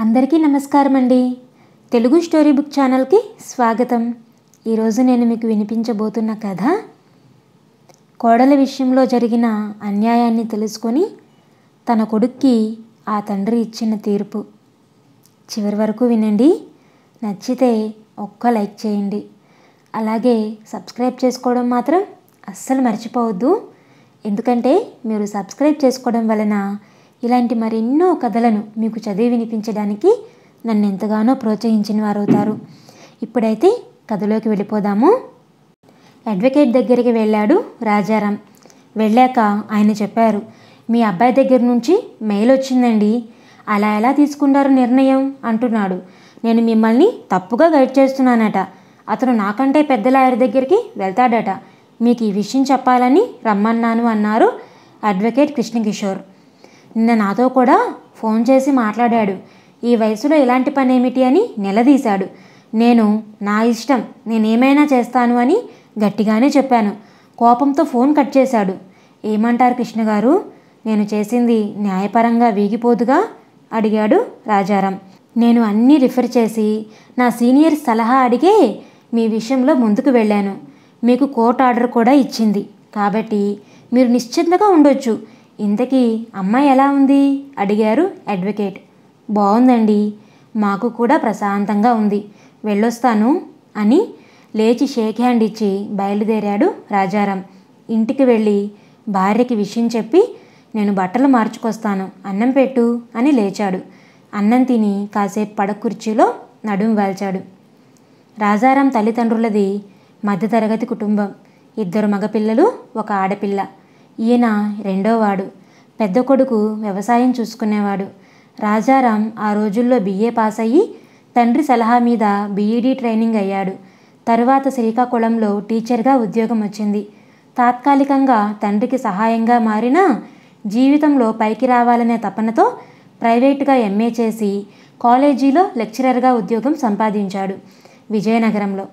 అందరికీ నమస్కారం అండి తెలుగు స్టోరీ బుక్ ఛానల్కి స్వాగతం ఈరోజు నేను మీకు వినిపించబోతున్న కథ కోడల విషయంలో జరిగిన అన్యాయాన్ని తెలుసుకొని తన కొడుక్కి ఆ తండ్రి ఇచ్చిన తీర్పు చివరి వరకు వినండి నచ్చితే ఒక్క లైక్ చేయండి అలాగే సబ్స్క్రైబ్ చేసుకోవడం మాత్రం అస్సలు మర్చిపోవద్దు ఎందుకంటే మీరు సబ్స్క్రైబ్ చేసుకోవడం వలన ఇలాంటి మరెన్నో కథలను మీకు చదివి వినిపించడానికి నన్ను ఎంతగానో ప్రోత్సహించిన వారవుతారు ఇప్పుడైతే కథలోకి వెళ్ళిపోదాము అడ్వకేట్ దగ్గరికి వెళ్ళాడు రాజారాం వెళ్ళాక ఆయన చెప్పారు మీ అబ్బాయి దగ్గర నుంచి మెయిల్ వచ్చిందండి అలా ఎలా తీసుకున్నారు నిర్ణయం అంటున్నాడు నేను మిమ్మల్ని తప్పుగా గైడ్ చేస్తున్నానట అతను నాకంటే పెద్ద లాయర్ దగ్గరికి వెళ్తాడట మీకు ఈ విషయం చెప్పాలని రమ్మన్నాను అన్నారు అడ్వకేట్ కృష్ణకిషోర్ నిన్న నాతో కూడా ఫోన్ చేసి మాట్లాడాడు ఈ వయసులో ఇలాంటి పని ఏమిటి అని నిలదీశాడు నేను నా ఇష్టం నేనేమైనా చేస్తాను అని గట్టిగానే చెప్పాను కోపంతో ఫోన్ కట్ చేశాడు ఏమంటారు కృష్ణ గారు నేను చేసింది న్యాయపరంగా వీగిపోదుగా అడిగాడు రాజారాం నేను అన్నీ రిఫర్ చేసి నా సీనియర్ సలహా అడిగే మీ విషయంలో ముందుకు వెళ్ళాను మీకు కోర్ట్ ఆర్డర్ కూడా ఇచ్చింది కాబట్టి మీరు నిశ్చింతగా ఉండొచ్చు ఇంతకీ అమ్మాయి ఎలా ఉంది అడిగారు అడ్వకేట్ బాగుందండి మాకు కూడా ప్రశాంతంగా ఉంది వెళ్ళొస్తాను అని లేచి షేక్ హ్యాండ్ ఇచ్చి బయలుదేరాడు రాజారాం ఇంటికి వెళ్ళి భార్యకి విషయం చెప్పి నేను బట్టలు మార్చుకొస్తాను అన్నం పెట్టు అని లేచాడు అన్నం తిని కాసేపు పడ కుర్చీలో నడుము వాల్చాడు రాజారాం తల్లిదండ్రులది మధ్యతరగతి కుటుంబం ఇద్దరు మగపిల్లలు ఒక ఆడపిల్ల ఈయన రెండోవాడు పెద్ద కొడుకు వ్యవసాయం చూసుకునేవాడు రాజారాం ఆ రోజుల్లో బీఏ పాస్ అయ్యి తండ్రి సలహా మీద బీఈడీ ట్రైనింగ్ అయ్యాడు తరువాత శ్రీకాకుళంలో టీచర్గా ఉద్యోగం వచ్చింది తాత్కాలికంగా తండ్రికి సహాయంగా మారిన జీవితంలో పైకి రావాలనే తపనతో ప్రైవేటుగా ఎంఏ చేసి కాలేజీలో లెక్చరర్గా ఉద్యోగం సంపాదించాడు విజయనగరంలో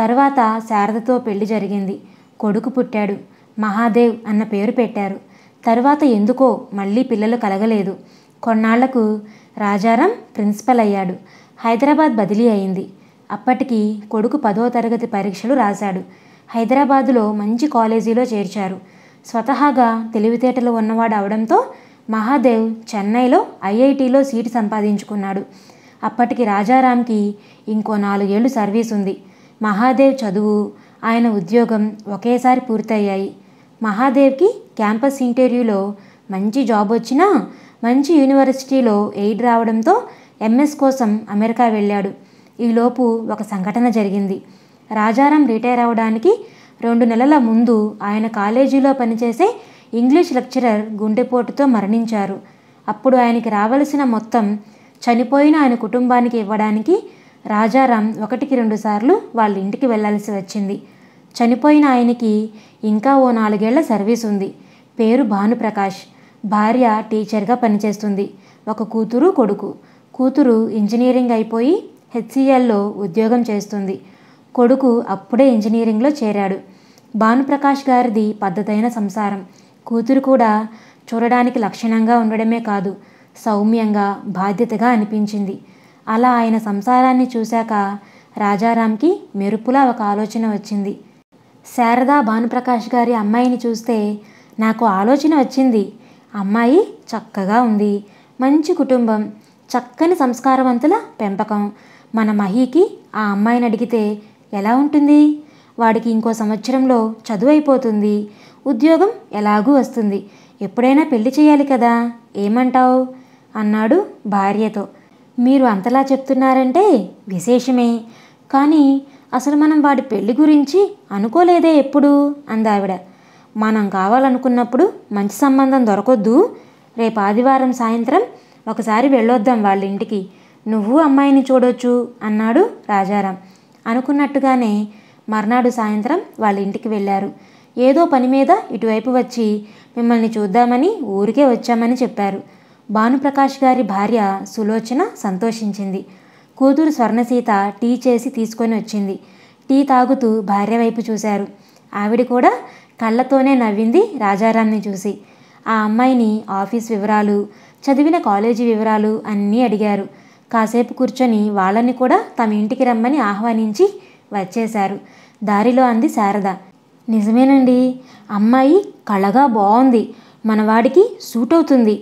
తర్వాత శారదతో పెళ్లి జరిగింది కొడుకు పుట్టాడు మహాదేవ్ అన్న పేరు పెట్టారు తరువాత ఎందుకో మళ్ళీ పిల్లలు కలగలేదు కొన్నాళ్లకు రాజారాం ప్రిన్సిపల్ అయ్యాడు హైదరాబాద్ బదిలీ అయింది అప్పటికి కొడుకు పదో తరగతి పరీక్షలు రాశాడు హైదరాబాదులో మంచి కాలేజీలో చేర్చారు స్వతహాగా తెలివితేటలు ఉన్నవాడు అవడంతో మహాదేవ్ చెన్నైలో ఐఐటిలో సీటు సంపాదించుకున్నాడు అప్పటికి రాజారాంకి ఇంకో నాలుగేళ్లు సర్వీస్ ఉంది మహాదేవ్ చదువు ఆయన ఉద్యోగం ఒకేసారి పూర్తయ్యాయి మహాదేవ్కి క్యాంపస్ ఇంటర్వ్యూలో మంచి జాబ్ వచ్చినా మంచి యూనివర్సిటీలో ఎయిడ్ రావడంతో ఎంఎస్ కోసం అమెరికా వెళ్ళాడు ఈలోపు ఒక సంఘటన జరిగింది రాజారాం రిటైర్ అవడానికి రెండు నెలల ముందు ఆయన కాలేజీలో పనిచేసే ఇంగ్లీష్ లెక్చరర్ గుండెపోటుతో మరణించారు అప్పుడు ఆయనకి రావలసిన మొత్తం చనిపోయిన ఆయన కుటుంబానికి ఇవ్వడానికి రాజారాం ఒకటికి రెండుసార్లు వాళ్ళ ఇంటికి వెళ్లాల్సి వచ్చింది చనిపోయిన ఆయనకి ఇంకా ఓ నాలుగేళ్ల సర్వీస్ ఉంది పేరు భానుప్రకాష్ భార్య టీచర్గా పనిచేస్తుంది ఒక కూతురు కొడుకు కూతురు ఇంజనీరింగ్ అయిపోయి హెచ్సిఎల్లో ఉద్యోగం చేస్తుంది కొడుకు అప్పుడే ఇంజనీరింగ్లో చేరాడు భానుప్రకాష్ గారిది పద్ధతైన సంసారం కూతురు కూడా చూడడానికి లక్షణంగా ఉండడమే కాదు సౌమ్యంగా బాధ్యతగా అనిపించింది అలా ఆయన సంసారాన్ని చూశాక రాజారాంకి మెరుపులా ఒక ఆలోచన వచ్చింది శారదా భానుప్రకాష్ గారి అమ్మాయిని చూస్తే నాకు ఆలోచన వచ్చింది అమ్మాయి చక్కగా ఉంది మంచి కుటుంబం చక్కని సంస్కారవంతుల పెంపకం మన మహీకి ఆ అమ్మాయిని అడిగితే ఎలా ఉంటుంది వాడికి ఇంకో సంవత్సరంలో చదువు అయిపోతుంది ఉద్యోగం ఎలాగూ వస్తుంది ఎప్పుడైనా పెళ్లి చేయాలి కదా ఏమంటావు అన్నాడు భార్యతో మీరు అంతలా చెప్తున్నారంటే విశేషమే కానీ అసలు మనం వాడి పెళ్లి గురించి అనుకోలేదే ఎప్పుడు అందావిడ మనం కావాలనుకున్నప్పుడు మంచి సంబంధం దొరకొద్దు రేపు ఆదివారం సాయంత్రం ఒకసారి వెళ్ళొద్దాం వాళ్ళ ఇంటికి నువ్వు అమ్మాయిని చూడొచ్చు అన్నాడు రాజారాం అనుకున్నట్టుగానే మర్నాడు సాయంత్రం వాళ్ళ ఇంటికి వెళ్ళారు ఏదో పని మీద ఇటువైపు వచ్చి మిమ్మల్ని చూద్దామని ఊరికే వచ్చామని చెప్పారు భానుప్రకాష్ గారి భార్య సులోచన సంతోషించింది కూతురు స్వర్ణసీత టీ చేసి తీసుకొని వచ్చింది టీ తాగుతూ భార్య వైపు చూశారు ఆవిడ కూడా కళ్ళతోనే నవ్వింది రాజారాన్ని చూసి ఆ అమ్మాయిని ఆఫీస్ వివరాలు చదివిన కాలేజీ వివరాలు అన్నీ అడిగారు కాసేపు కూర్చొని వాళ్ళని కూడా తమ ఇంటికి రమ్మని ఆహ్వానించి వచ్చేశారు దారిలో అంది శారద నిజమేనండి అమ్మాయి కళగా బాగుంది మనవాడికి సూట్ అవుతుంది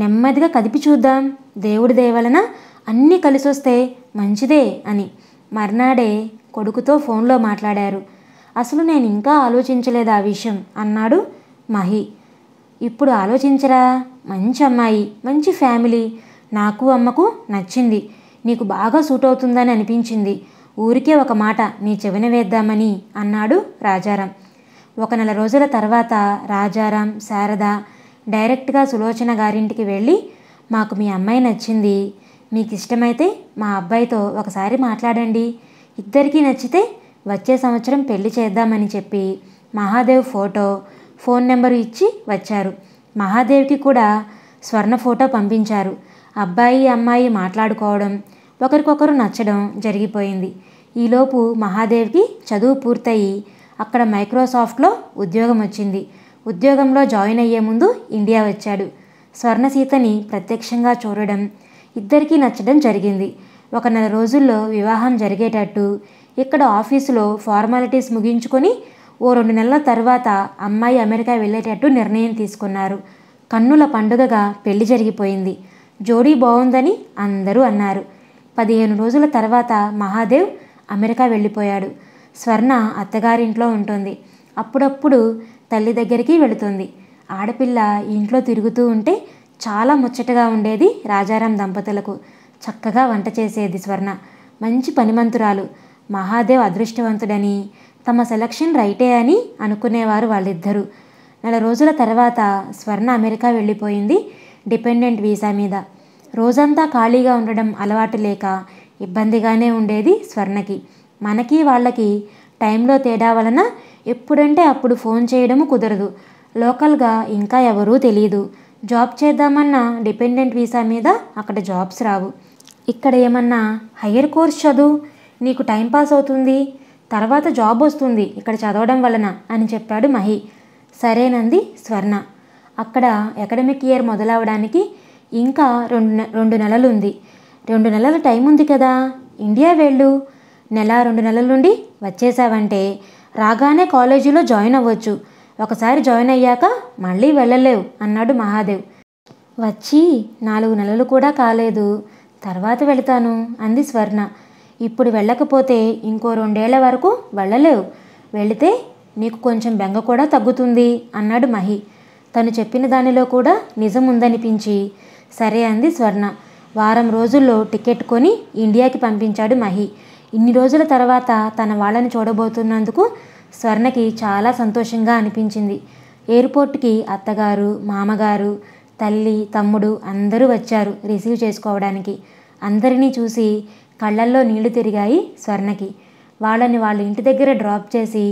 నెమ్మదిగా కదిపి చూద్దాం దేవుడి దయవలన అన్నీ కలిసి వస్తే మంచిదే అని మర్నాడే కొడుకుతో ఫోన్లో మాట్లాడారు అసలు నేను ఇంకా ఆలోచించలేదు ఆ విషయం అన్నాడు మహి ఇప్పుడు ఆలోచించరా మంచి అమ్మాయి మంచి ఫ్యామిలీ నాకు అమ్మకు నచ్చింది నీకు బాగా సూట్ అవుతుందని అనిపించింది ఊరికే ఒక మాట నీ చెవిన వేద్దామని అన్నాడు రాజారాం ఒక నెల రోజుల తర్వాత రాజారాం శారద డైరెక్ట్గా సులోచన గారింటికి వెళ్ళి మాకు మీ అమ్మాయి నచ్చింది మీకు ఇష్టమైతే మా అబ్బాయితో ఒకసారి మాట్లాడండి ఇద్దరికీ నచ్చితే వచ్చే సంవత్సరం పెళ్లి చేద్దామని చెప్పి మహాదేవ్ ఫోటో ఫోన్ నెంబరు ఇచ్చి వచ్చారు మహాదేవ్కి కూడా స్వర్ణ ఫోటో పంపించారు అబ్బాయి అమ్మాయి మాట్లాడుకోవడం ఒకరికొకరు నచ్చడం జరిగిపోయింది ఈలోపు మహాదేవ్కి చదువు పూర్తయి అక్కడ మైక్రోసాఫ్ట్లో ఉద్యోగం వచ్చింది ఉద్యోగంలో జాయిన్ అయ్యే ముందు ఇండియా వచ్చాడు స్వర్ణ సీతని ప్రత్యక్షంగా చూడడం ఇద్దరికీ నచ్చడం జరిగింది ఒక నెల రోజుల్లో వివాహం జరిగేటట్టు ఇక్కడ ఆఫీసులో ఫార్మాలిటీస్ ముగించుకొని ఓ రెండు నెలల తర్వాత అమ్మాయి అమెరికా వెళ్ళేటట్టు నిర్ణయం తీసుకున్నారు కన్నుల పండుగగా పెళ్లి జరిగిపోయింది జోడీ బాగుందని అందరూ అన్నారు పదిహేను రోజుల తర్వాత మహాదేవ్ అమెరికా వెళ్ళిపోయాడు స్వర్ణ అత్తగారింట్లో ఉంటుంది అప్పుడప్పుడు తల్లి దగ్గరికి వెళుతుంది ఆడపిల్ల ఇంట్లో తిరుగుతూ ఉంటే చాలా ముచ్చటగా ఉండేది రాజారాం దంపతులకు చక్కగా వంట చేసేది స్వర్ణ మంచి పనిమంతురాలు మహాదేవ్ అదృష్టవంతుడని తమ సెలక్షన్ రైటే అని అనుకునేవారు వాళ్ళిద్దరూ నెల రోజుల తర్వాత స్వర్ణ అమెరికా వెళ్ళిపోయింది డిపెండెంట్ వీసా మీద రోజంతా ఖాళీగా ఉండడం అలవాటు లేక ఇబ్బందిగానే ఉండేది స్వర్ణకి మనకి వాళ్ళకి టైంలో తేడా వలన ఎప్పుడంటే అప్పుడు ఫోన్ చేయడము కుదరదు లోకల్గా ఇంకా ఎవరూ తెలియదు జాబ్ చేద్దామన్న డిపెండెంట్ వీసా మీద అక్కడ జాబ్స్ రావు ఇక్కడ ఏమన్నా హయ్యర్ కోర్స్ చదువు నీకు టైం పాస్ అవుతుంది తర్వాత జాబ్ వస్తుంది ఇక్కడ చదవడం వలన అని చెప్పాడు మహి సరేనంది స్వర్ణ అక్కడ అకాడమిక్ ఇయర్ మొదలవడానికి ఇంకా రెండు రెండు నెలలు ఉంది రెండు నెలల టైం ఉంది కదా ఇండియా వెళ్ళు నెల రెండు నెలల నుండి వచ్చేసావంటే రాగానే కాలేజీలో జాయిన్ అవ్వచ్చు ఒకసారి జాయిన్ అయ్యాక మళ్ళీ వెళ్ళలేవు అన్నాడు మహాదేవ్ వచ్చి నాలుగు నెలలు కూడా కాలేదు తర్వాత వెళతాను అంది స్వర్ణ ఇప్పుడు వెళ్ళకపోతే ఇంకో రెండేళ్ల వరకు వెళ్ళలేవు వెళితే నీకు కొంచెం బెంగ కూడా తగ్గుతుంది అన్నాడు మహి తను చెప్పిన దానిలో కూడా నిజం ఉందనిపించి సరే అంది స్వర్ణ వారం రోజుల్లో టికెట్ కొని ఇండియాకి పంపించాడు మహి ఇన్ని రోజుల తర్వాత తన వాళ్ళని చూడబోతున్నందుకు స్వర్ణకి చాలా సంతోషంగా అనిపించింది ఎయిర్పోర్ట్కి అత్తగారు మామగారు తల్లి తమ్ముడు అందరూ వచ్చారు రిసీవ్ చేసుకోవడానికి అందరినీ చూసి కళ్ళల్లో నీళ్లు తిరిగాయి స్వర్ణకి వాళ్ళని వాళ్ళ ఇంటి దగ్గర డ్రాప్ చేసి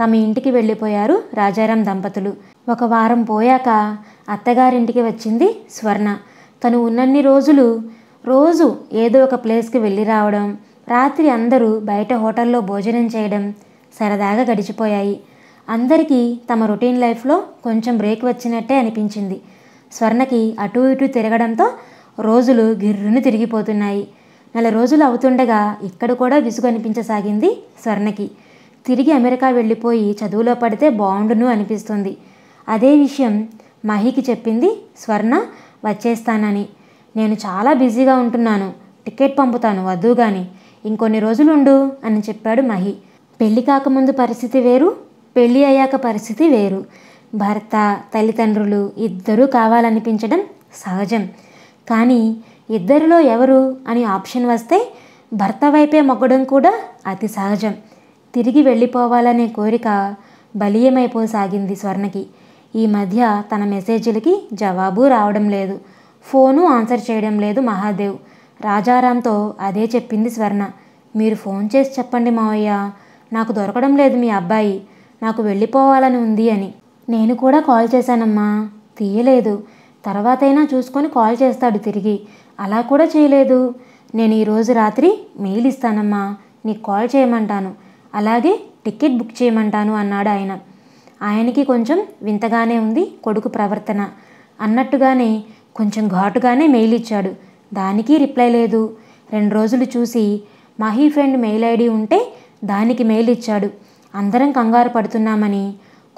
తమ ఇంటికి వెళ్ళిపోయారు రాజారాం దంపతులు ఒక వారం పోయాక అత్తగారింటికి వచ్చింది స్వర్ణ తను ఉన్నన్ని రోజులు రోజు ఏదో ఒక ప్లేస్కి వెళ్ళి రావడం రాత్రి అందరూ బయట హోటల్లో భోజనం చేయడం సరదాగా గడిచిపోయాయి అందరికీ తమ రొటీన్ లైఫ్లో కొంచెం బ్రేక్ వచ్చినట్టే అనిపించింది స్వర్ణకి అటు ఇటు తిరగడంతో రోజులు గిర్రును తిరిగిపోతున్నాయి నెల రోజులు అవుతుండగా ఇక్కడ కూడా విసుగు అనిపించసాగింది స్వర్ణకి తిరిగి అమెరికా వెళ్ళిపోయి చదువులో పడితే బాగుండును అనిపిస్తుంది అదే విషయం మహికి చెప్పింది స్వర్ణ వచ్చేస్తానని నేను చాలా బిజీగా ఉంటున్నాను టికెట్ పంపుతాను వద్దు కానీ ఇంకొన్ని రోజులు ఉండు అని చెప్పాడు మహి పెళ్ళి కాకముందు పరిస్థితి వేరు పెళ్ళి అయ్యాక పరిస్థితి వేరు భర్త తల్లిదండ్రులు ఇద్దరూ కావాలనిపించడం సహజం కానీ ఇద్దరిలో ఎవరు అని ఆప్షన్ వస్తే భర్త వైపే మొగ్గడం కూడా అతి సహజం తిరిగి వెళ్ళిపోవాలనే కోరిక బలీయమైపోసాగింది స్వర్ణకి ఈ మధ్య తన మెసేజ్లకి జవాబు రావడం లేదు ఫోను ఆన్సర్ చేయడం లేదు మహాదేవ్ రాజారాంతో అదే చెప్పింది స్వర్ణ మీరు ఫోన్ చేసి చెప్పండి మావయ్య నాకు దొరకడం లేదు మీ అబ్బాయి నాకు వెళ్ళిపోవాలని ఉంది అని నేను కూడా కాల్ చేశానమ్మా తీయలేదు తర్వాతైనా చూసుకొని కాల్ చేస్తాడు తిరిగి అలా కూడా చేయలేదు నేను ఈరోజు రాత్రి మెయిల్ ఇస్తానమ్మా నీకు కాల్ చేయమంటాను అలాగే టికెట్ బుక్ చేయమంటాను అన్నాడు ఆయన ఆయనకి కొంచెం వింతగానే ఉంది కొడుకు ప్రవర్తన అన్నట్టుగానే కొంచెం ఘాటుగానే మెయిల్ ఇచ్చాడు దానికి రిప్లై లేదు రెండు రోజులు చూసి మహీ ఫ్రెండ్ మెయిల్ ఐడి ఉంటే దానికి మెయిల్ ఇచ్చాడు అందరం కంగారు పడుతున్నామని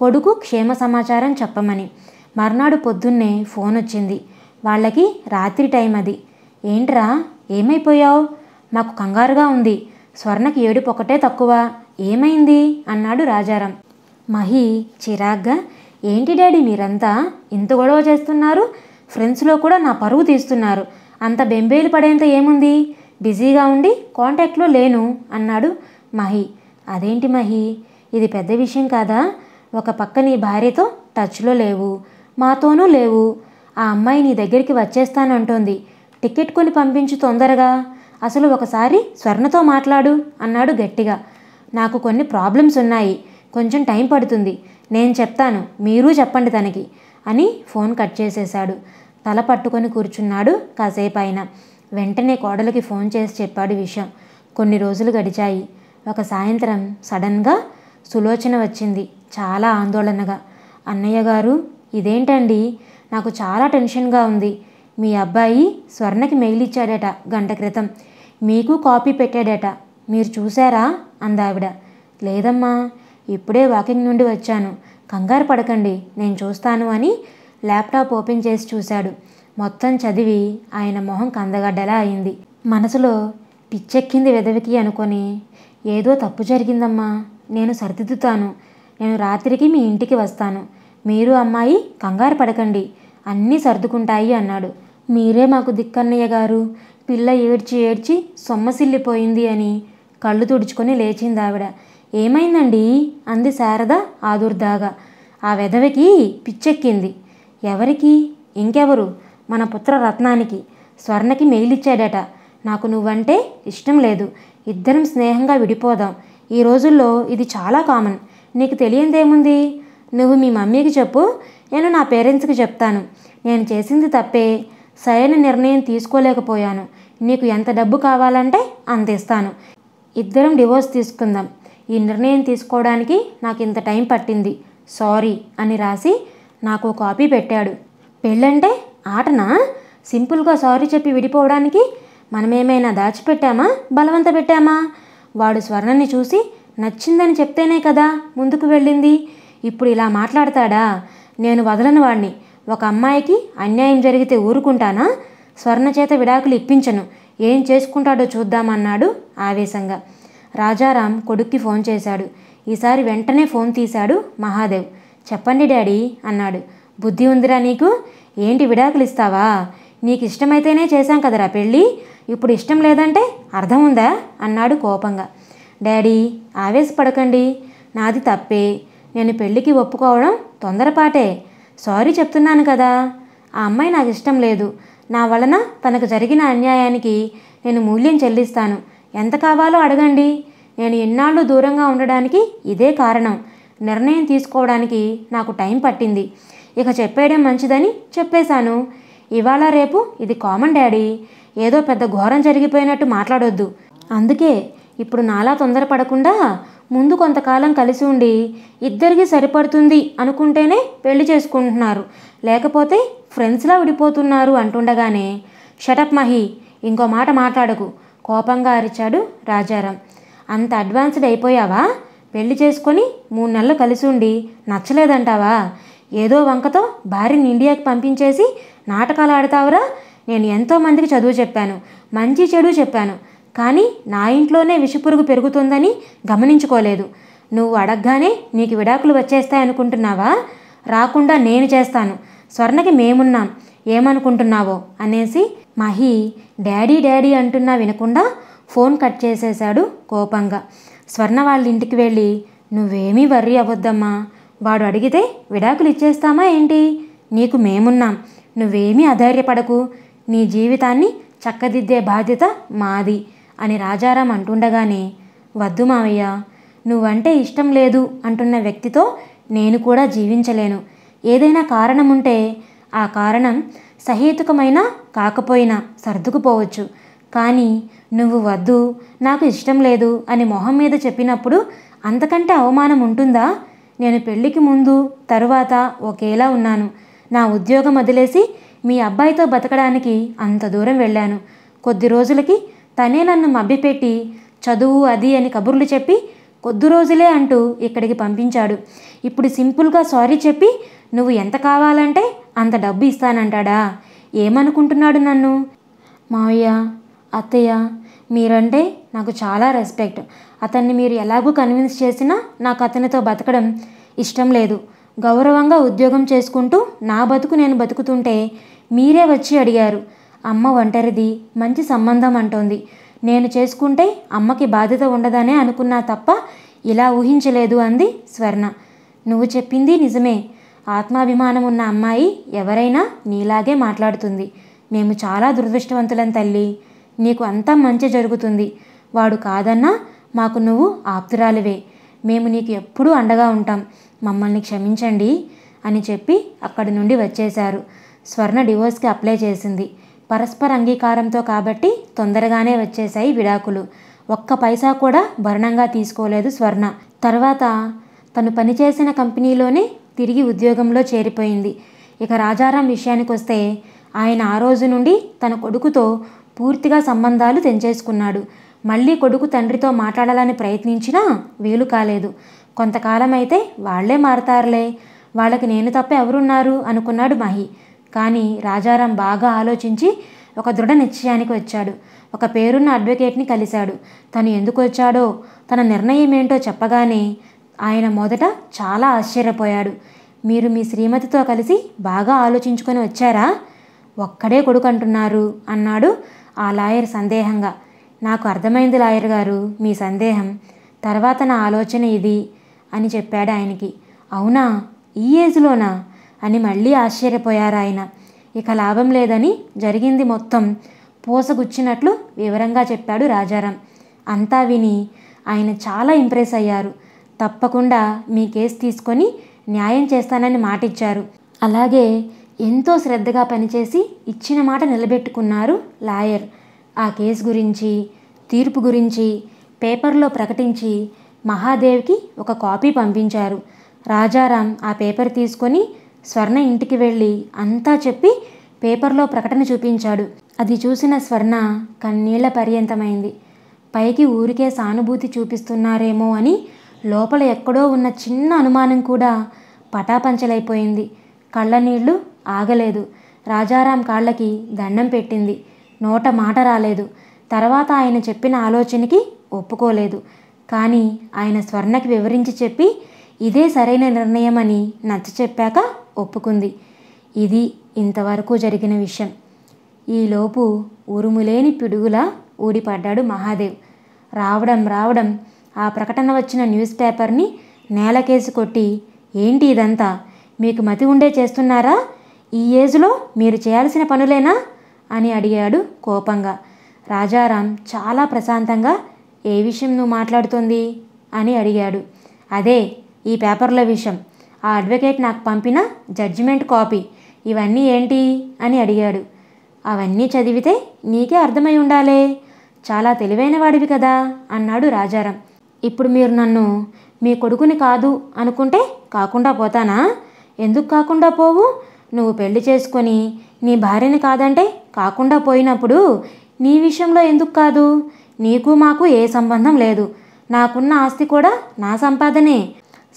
కొడుకు క్షేమ సమాచారం చెప్పమని మర్నాడు పొద్దున్నే ఫోన్ వచ్చింది వాళ్ళకి రాత్రి టైం అది ఏంట్రా ఏమైపోయావు మాకు కంగారుగా ఉంది స్వర్ణకి ఏడుపు ఒకటే తక్కువ ఏమైంది అన్నాడు రాజారాం మహి చిరాగ్గా ఏంటి డాడీ మీరంతా ఇంత గొడవ చేస్తున్నారు ఫ్రెండ్స్లో కూడా నా పరువు తీస్తున్నారు అంత బెంబేలు పడేంత ఏముంది బిజీగా ఉండి కాంటాక్ట్లో లేను అన్నాడు మహి అదేంటి మహి ఇది పెద్ద విషయం కాదా ఒక పక్క నీ భార్యతో టచ్లో లేవు మాతోనూ లేవు ఆ అమ్మాయి నీ దగ్గరికి వచ్చేస్తానంటోంది టికెట్ కొని పంపించు తొందరగా అసలు ఒకసారి స్వర్ణతో మాట్లాడు అన్నాడు గట్టిగా నాకు కొన్ని ప్రాబ్లమ్స్ ఉన్నాయి కొంచెం టైం పడుతుంది నేను చెప్తాను మీరు చెప్పండి తనకి అని ఫోన్ కట్ చేసేశాడు తల పట్టుకొని కూర్చున్నాడు కాసేపు అయినా వెంటనే కోడలికి ఫోన్ చేసి చెప్పాడు విషయం కొన్ని రోజులు గడిచాయి ఒక సాయంత్రం సడన్గా సులోచన వచ్చింది చాలా ఆందోళనగా అన్నయ్య గారు ఇదేంటండి నాకు చాలా టెన్షన్గా ఉంది మీ అబ్బాయి స్వర్ణకి మెయిల్ ఇచ్చాడట గంట క్రితం మీకు కాపీ పెట్టాడట మీరు చూసారా అందావిడ లేదమ్మా ఇప్పుడే వాకింగ్ నుండి వచ్చాను కంగారు పడకండి నేను చూస్తాను అని ల్యాప్టాప్ ఓపెన్ చేసి చూశాడు మొత్తం చదివి ఆయన మొహం కందగడ్డలా అయింది మనసులో పిచ్చెక్కింది వెదవికి అనుకొని ఏదో తప్పు జరిగిందమ్మా నేను సరిదిద్దుతాను నేను రాత్రికి మీ ఇంటికి వస్తాను మీరు అమ్మాయి కంగారు పడకండి అన్నీ సర్దుకుంటాయి అన్నాడు మీరే మాకు దిక్కన్నయ్య గారు పిల్ల ఏడ్చి ఏడ్చి సొమ్మసిల్లిపోయింది అని కళ్ళు తుడుచుకొని లేచింది ఆవిడ ఏమైందండి అంది శారద ఆదుర్దాగా ఆ వెధవికి పిచ్చెక్కింది ఎవరికి ఇంకెవరు మన పుత్ర రత్నానికి స్వర్ణకి మెయిలిచ్చాడట నాకు నువ్వంటే ఇష్టం లేదు ఇద్దరం స్నేహంగా విడిపోదాం ఈ రోజుల్లో ఇది చాలా కామన్ నీకు తెలియందేముంది నువ్వు మీ మమ్మీకి చెప్పు నేను నా పేరెంట్స్కి చెప్తాను నేను చేసింది తప్పే సరైన నిర్ణయం తీసుకోలేకపోయాను నీకు ఎంత డబ్బు కావాలంటే అంత ఇస్తాను ఇద్దరం డివోర్స్ తీసుకుందాం ఈ నిర్ణయం తీసుకోవడానికి నాకు ఇంత టైం పట్టింది సారీ అని రాసి నాకు కాపీ పెట్టాడు పెళ్ళంటే ఆటనా సింపుల్గా సారీ చెప్పి విడిపోవడానికి మనమేమైనా దాచిపెట్టామా బలవంత పెట్టామా వాడు స్వర్ణని చూసి నచ్చిందని చెప్తేనే కదా ముందుకు వెళ్ళింది ఇప్పుడు ఇలా మాట్లాడతాడా నేను వదలని వాడిని ఒక అమ్మాయికి అన్యాయం జరిగితే ఊరుకుంటానా స్వర్ణ చేత విడాకులు ఇప్పించను ఏం చేసుకుంటాడో చూద్దామన్నాడు ఆవేశంగా రాజారాం కొడుక్కి ఫోన్ చేశాడు ఈసారి వెంటనే ఫోన్ తీశాడు మహాదేవ్ చెప్పండి డాడీ అన్నాడు బుద్ధి ఉందిరా నీకు ఏంటి విడాకులు ఇస్తావా నీకు ఇష్టమైతేనే చేశాం కదరా పెళ్ళి ఇప్పుడు ఇష్టం లేదంటే అర్థం ఉందా అన్నాడు కోపంగా డాడీ ఆవేశపడకండి నాది తప్పే నేను పెళ్ళికి ఒప్పుకోవడం తొందరపాటే సారీ చెప్తున్నాను కదా ఆ అమ్మాయి నాకు ఇష్టం లేదు నా వలన తనకు జరిగిన అన్యాయానికి నేను మూల్యం చెల్లిస్తాను ఎంత కావాలో అడగండి నేను ఎన్నాళ్ళు దూరంగా ఉండడానికి ఇదే కారణం నిర్ణయం తీసుకోవడానికి నాకు టైం పట్టింది ఇక చెప్పేయడం మంచిదని చెప్పేశాను ఇవాళ రేపు ఇది కామన్ డాడీ ఏదో పెద్ద ఘోరం జరిగిపోయినట్టు మాట్లాడొద్దు అందుకే ఇప్పుడు నాలా తొందరపడకుండా ముందు కొంతకాలం కలిసి ఉండి ఇద్దరికి సరిపడుతుంది అనుకుంటేనే పెళ్లి చేసుకుంటున్నారు లేకపోతే ఫ్రెండ్స్లా విడిపోతున్నారు అంటుండగానే షటప్ మహి ఇంకో మాట మాట్లాడకు కోపంగా అరిచాడు రాజారాం అంత అడ్వాన్స్డ్ అయిపోయావా పెళ్లి చేసుకొని మూడు నెలలు కలిసి ఉండి నచ్చలేదంటావా ఏదో వంకతో భార్యని ఇండియాకి పంపించేసి నాటకాలు ఆడతావురా నేను ఎంతోమందికి చదువు చెప్పాను మంచి చెడు చెప్పాను కానీ నా ఇంట్లోనే విషపురుగు పెరుగుతుందని గమనించుకోలేదు నువ్వు అడగగానే నీకు విడాకులు వచ్చేస్తాయి అనుకుంటున్నావా రాకుండా నేను చేస్తాను స్వర్ణకి మేమున్నాం ఏమనుకుంటున్నావో అనేసి మహి డాడీ డాడీ అంటున్నా వినకుండా ఫోన్ కట్ చేసేశాడు కోపంగా స్వర్ణ వాళ్ళ ఇంటికి వెళ్ళి నువ్వేమీ వర్రీ అవ్వద్దమ్మా వాడు అడిగితే విడాకులు ఇచ్చేస్తామా ఏంటి నీకు మేమున్నాం నువ్వేమీ అధైర్యపడకు నీ జీవితాన్ని చక్కదిద్దే బాధ్యత మాది అని రాజారాం అంటుండగానే వద్దు మావయ్య నువ్వంటే ఇష్టం లేదు అంటున్న వ్యక్తితో నేను కూడా జీవించలేను ఏదైనా కారణం ఉంటే ఆ కారణం సహేతుకమైనా కాకపోయినా సర్దుకుపోవచ్చు కానీ నువ్వు వద్దు నాకు ఇష్టం లేదు అని మొహం మీద చెప్పినప్పుడు అంతకంటే అవమానం ఉంటుందా నేను పెళ్ళికి ముందు తరువాత ఒకేలా ఉన్నాను నా ఉద్యోగం వదిలేసి మీ అబ్బాయితో బతకడానికి అంత దూరం వెళ్ళాను కొద్ది రోజులకి తనే నన్ను మభ్యపెట్టి చదువు అది అని కబుర్లు చెప్పి కొద్ది రోజులే అంటూ ఇక్కడికి పంపించాడు ఇప్పుడు సింపుల్గా సారీ చెప్పి నువ్వు ఎంత కావాలంటే అంత డబ్బు ఇస్తానంటాడా ఏమనుకుంటున్నాడు నన్ను మావయ్య అత్తయ్య మీరంటే నాకు చాలా రెస్పెక్ట్ అతన్ని మీరు ఎలాగూ కన్విన్స్ చేసినా నాకు అతనితో బతకడం ఇష్టం లేదు గౌరవంగా ఉద్యోగం చేసుకుంటూ నా బతుకు నేను బతుకుతుంటే మీరే వచ్చి అడిగారు అమ్మ ఒంటరిది మంచి సంబంధం అంటోంది నేను చేసుకుంటే అమ్మకి బాధ్యత ఉండదనే అనుకున్నా తప్ప ఇలా ఊహించలేదు అంది స్వర్ణ నువ్వు చెప్పింది నిజమే ఆత్మాభిమానం ఉన్న అమ్మాయి ఎవరైనా నీలాగే మాట్లాడుతుంది మేము చాలా దురదృష్టవంతులం తల్లి నీకు అంతా మంచి జరుగుతుంది వాడు కాదన్నా మాకు నువ్వు ఆప్తురాలివే మేము నీకు ఎప్పుడూ అండగా ఉంటాం మమ్మల్ని క్షమించండి అని చెప్పి అక్కడి నుండి వచ్చేశారు స్వర్ణ డివోర్స్కి అప్లై చేసింది పరస్పర అంగీకారంతో కాబట్టి తొందరగానే వచ్చేశాయి విడాకులు ఒక్క పైసా కూడా భరణంగా తీసుకోలేదు స్వర్ణ తర్వాత తను పనిచేసిన కంపెనీలోనే తిరిగి ఉద్యోగంలో చేరిపోయింది ఇక రాజారాం విషయానికి వస్తే ఆయన ఆ రోజు నుండి తన కొడుకుతో పూర్తిగా సంబంధాలు తెంచేసుకున్నాడు మళ్ళీ కొడుకు తండ్రితో మాట్లాడాలని ప్రయత్నించినా వీలు కాలేదు కొంతకాలం అయితే వాళ్లే మారతారులే వాళ్ళకి నేను తప్ప ఎవరున్నారు అనుకున్నాడు మహి కానీ రాజారాం బాగా ఆలోచించి ఒక దృఢ నిశ్చయానికి వచ్చాడు ఒక పేరున్న అడ్వకేట్ని కలిశాడు తను ఎందుకు వచ్చాడో తన నిర్ణయం ఏంటో చెప్పగానే ఆయన మొదట చాలా ఆశ్చర్యపోయాడు మీరు మీ శ్రీమతితో కలిసి బాగా ఆలోచించుకొని వచ్చారా ఒక్కడే కొడుకు అంటున్నారు అన్నాడు ఆ లాయర్ సందేహంగా నాకు అర్థమైంది లాయర్ గారు మీ సందేహం తర్వాత నా ఆలోచన ఇది అని చెప్పాడు ఆయనకి అవునా ఈ ఏజ్లోనా అని మళ్ళీ ఆశ్చర్యపోయారు ఆయన ఇక లాభం లేదని జరిగింది మొత్తం పూసగుచ్చినట్లు వివరంగా చెప్పాడు రాజారాం అంతా విని ఆయన చాలా ఇంప్రెస్ అయ్యారు తప్పకుండా మీ కేసు తీసుకొని న్యాయం చేస్తానని మాటిచ్చారు అలాగే ఎంతో శ్రద్ధగా పనిచేసి ఇచ్చిన మాట నిలబెట్టుకున్నారు లాయర్ ఆ కేసు గురించి తీర్పు గురించి పేపర్లో ప్రకటించి మహాదేవ్కి ఒక కాపీ పంపించారు రాజారాం ఆ పేపర్ తీసుకొని స్వర్ణ ఇంటికి వెళ్ళి అంతా చెప్పి పేపర్లో ప్రకటన చూపించాడు అది చూసిన స్వర్ణ కన్నీళ్ల పర్యంతమైంది పైకి ఊరికే సానుభూతి చూపిస్తున్నారేమో అని లోపల ఎక్కడో ఉన్న చిన్న అనుమానం కూడా పటాపంచలైపోయింది కళ్ళ నీళ్లు ఆగలేదు రాజారాం కాళ్ళకి దండం పెట్టింది నోట మాట రాలేదు తర్వాత ఆయన చెప్పిన ఆలోచనకి ఒప్పుకోలేదు కానీ ఆయన స్వర్ణకి వివరించి చెప్పి ఇదే సరైన నిర్ణయం అని నచ్చ చెప్పాక ఒప్పుకుంది ఇది ఇంతవరకు జరిగిన విషయం ఈలోపు ఉరుములేని పిడుగులా ఊడిపడ్డాడు మహాదేవ్ రావడం రావడం ఆ ప్రకటన వచ్చిన న్యూస్ పేపర్ని నేలకేసి కొట్టి ఏంటి ఇదంతా మీకు మతి ఉండే చేస్తున్నారా ఈ ఏజ్లో మీరు చేయాల్సిన పనులేనా అని అడిగాడు కోపంగా రాజారాం చాలా ప్రశాంతంగా ఏ విషయం నువ్వు మాట్లాడుతుంది అని అడిగాడు అదే ఈ పేపర్ల విషయం ఆ అడ్వకేట్ నాకు పంపిన జడ్జిమెంట్ కాపీ ఇవన్నీ ఏంటి అని అడిగాడు అవన్నీ చదివితే నీకే అర్థమై ఉండాలే చాలా తెలివైన వాడివి కదా అన్నాడు రాజారాం ఇప్పుడు మీరు నన్ను మీ కొడుకుని కాదు అనుకుంటే కాకుండా పోతానా ఎందుకు కాకుండా పోవు నువ్వు పెళ్లి చేసుకొని నీ భార్యని కాదంటే కాకుండా పోయినప్పుడు నీ విషయంలో ఎందుకు కాదు నీకు మాకు ఏ సంబంధం లేదు నాకున్న ఆస్తి కూడా నా సంపాదనే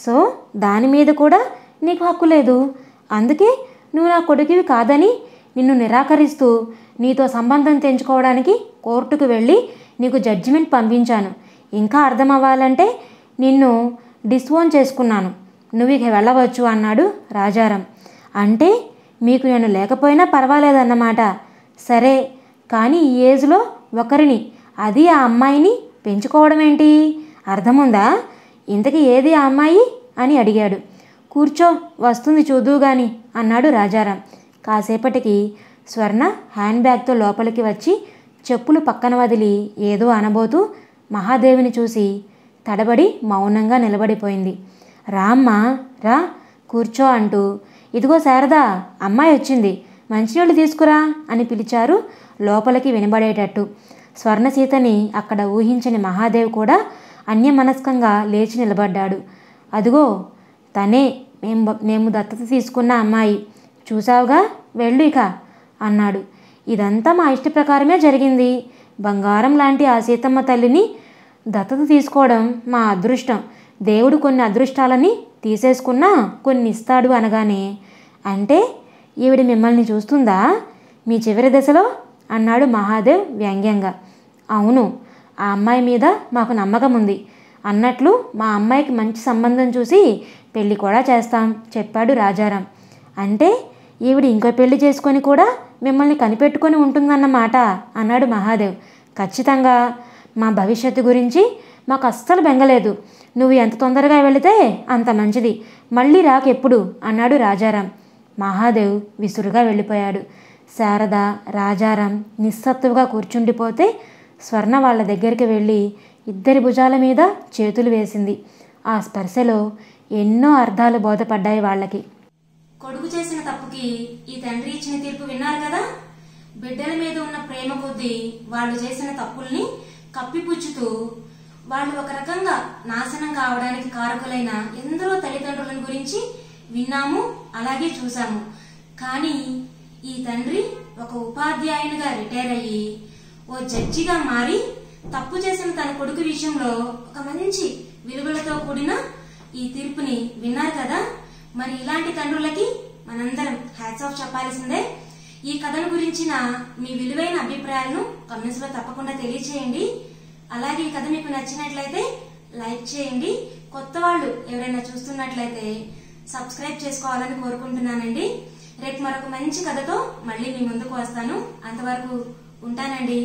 సో దాని మీద కూడా నీకు హక్కు లేదు అందుకే నువ్వు నా కొడుకువి కాదని నిన్ను నిరాకరిస్తూ నీతో సంబంధం తెంచుకోవడానికి కోర్టుకు వెళ్ళి నీకు జడ్జిమెంట్ పంపించాను ఇంకా అర్థం అవ్వాలంటే నిన్ను డిస్ఓన్ చేసుకున్నాను నువ్వు ఇక వెళ్ళవచ్చు అన్నాడు రాజారాం అంటే మీకు నేను లేకపోయినా పర్వాలేదన్నమాట సరే కానీ ఈ ఏజ్లో ఒకరిని అది ఆ అమ్మాయిని పెంచుకోవడం ఏంటి అర్థముందా ఇంతకి ఏది ఆ అమ్మాయి అని అడిగాడు కూర్చో వస్తుంది చూదువు గాని అన్నాడు రాజారాం కాసేపటికి స్వర్ణ హ్యాండ్ బ్యాగ్తో లోపలికి వచ్చి చెప్పులు పక్కన వదిలి ఏదో అనబోతూ మహాదేవిని చూసి తడబడి మౌనంగా నిలబడిపోయింది రామ్మా రా కూర్చో అంటూ ఇదిగో శారదా అమ్మాయి వచ్చింది మంచినీళ్ళు తీసుకురా అని పిలిచారు లోపలికి వినబడేటట్టు స్వర్ణసీతని అక్కడ ఊహించని మహాదేవ్ కూడా అన్యమనస్కంగా లేచి నిలబడ్డాడు అదిగో తనే మేము మేము దత్తత తీసుకున్న అమ్మాయి చూసావుగా వెళ్ళు ఇక అన్నాడు ఇదంతా మా ఇష్ట ప్రకారమే జరిగింది బంగారం లాంటి ఆ సీతమ్మ తల్లిని దత్తత తీసుకోవడం మా అదృష్టం దేవుడు కొన్ని అదృష్టాలని తీసేసుకున్నా కొన్ని ఇస్తాడు అనగానే అంటే ఈవిడ మిమ్మల్ని చూస్తుందా మీ చివరి దశలో అన్నాడు మహాదేవ్ వ్యంగ్యంగా అవును ఆ అమ్మాయి మీద మాకు నమ్మకం ఉంది అన్నట్లు మా అమ్మాయికి మంచి సంబంధం చూసి పెళ్ళి కూడా చేస్తాం చెప్పాడు రాజారాం అంటే ఈవిడ ఇంకో పెళ్లి చేసుకొని కూడా మిమ్మల్ని కనిపెట్టుకొని ఉంటుందన్నమాట అన్నాడు మహాదేవ్ ఖచ్చితంగా మా భవిష్యత్తు గురించి మాకు అస్సలు బెంగలేదు నువ్వు ఎంత తొందరగా వెళితే అంత మంచిది మళ్ళీ రాకెప్పుడు అన్నాడు రాజారాం మహాదేవ్ విసురుగా వెళ్ళిపోయాడు శారద రాజారాం నిస్సత్తుగా కూర్చుండిపోతే స్వర్ణ వాళ్ళ దగ్గరికి వెళ్ళి ఇద్దరి భుజాల మీద చేతులు వేసింది ఆ స్పర్శలో ఎన్నో అర్థాలు బోధపడ్డాయి వాళ్ళకి కొడుకు చేసిన తప్పుకి ఈ తండ్రి ఇచ్చిన తీర్పు విన్నారు కదా బిడ్డల మీద ఉన్న ప్రేమ కొద్దీ వాళ్ళు చేసిన తప్పుల్ని కప్పిపుచ్చుతూ వాళ్ళు ఒక రకంగా నాశనం కావడానికి కారకులైన ఎందరో తల్లిదండ్రుల గురించి విన్నాము అలాగే చూసాము కానీ ఈ తండ్రి ఒక ఉపాధ్యాయునిగా రిటైర్ అయ్యి ఓ జడ్జిగా మారి తప్పు చేసిన తన కొడుకు విషయంలో ఒక మంచి విలువలతో కూడిన ఈ తీర్పుని విన్నారు కదా మరి ఇలాంటి తండ్రులకి మనందరం హ్యాట్స్ ఆఫ్ చెప్పాల్సిందే ఈ కథను గురించిన మీ విలువైన అభిప్రాయాలను కమెంట్స్ లో తప్పకుండా తెలియచేయండి అలాగే ఈ కథ మీకు నచ్చినట్లయితే లైక్ చేయండి కొత్త వాళ్ళు ఎవరైనా చూస్తున్నట్లయితే సబ్స్క్రైబ్ చేసుకోవాలని కోరుకుంటున్నానండి రేపు మరొక మంచి కథతో మళ్ళీ మీ ముందుకు వస్తాను అంతవరకు ఉంటానండి